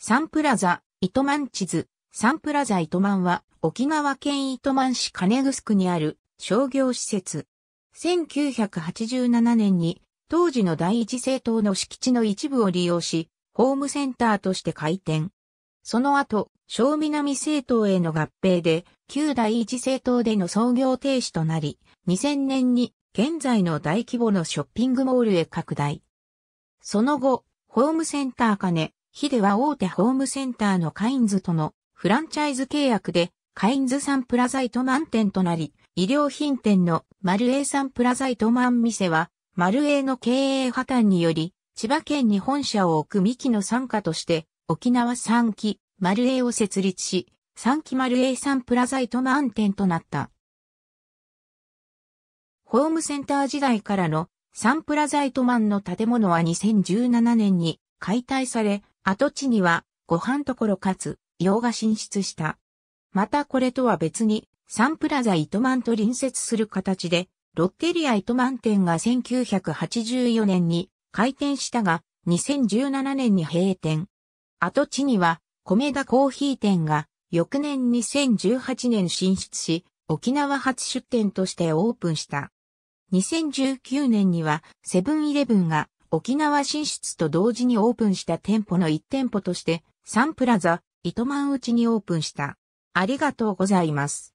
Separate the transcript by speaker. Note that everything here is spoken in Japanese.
Speaker 1: サンプラ
Speaker 2: ザ、糸満地図。サンプラザ糸満は、沖縄県糸満市金城区にある商業施設。1987年に、当時の第一政党の敷地の一部を利用し、ホームセンターとして開店。その後、小南政党への合併で、旧第一政党での創業停止となり、2000年に現在の大規模のショッピングモールへ拡大。その後、ホームセンター金、ヒデは大手ホームセンターのカインズとのフランチャイズ契約で、カインズサンプラザイトマン店となり、医療品店のマルエイサンプラザイトマン店は、マルエイの経営破綻により、千葉県に本社を置くミキの参加として、沖縄3期、マルエイを設立し、3期マルエイサンプラザイトマン店となった。ホームセンター時代からのサンプラザイトマンの建物は2017年に解体され、跡地には、ご飯ところかつ、洋が進出した。またこれとは別に、サンプラザ糸満と隣接する形で、ロッテリア糸満店が1984年に開店したが、2017年に閉店。跡地には、米田コーヒー店が、翌年2018年進出し、沖縄初出店としてオープンした。2019年には、セブンイレブンが沖縄進出と同時にオープンした店舗の1店舗として、サンプラザ、糸満内にオープンした。ありがとうございます。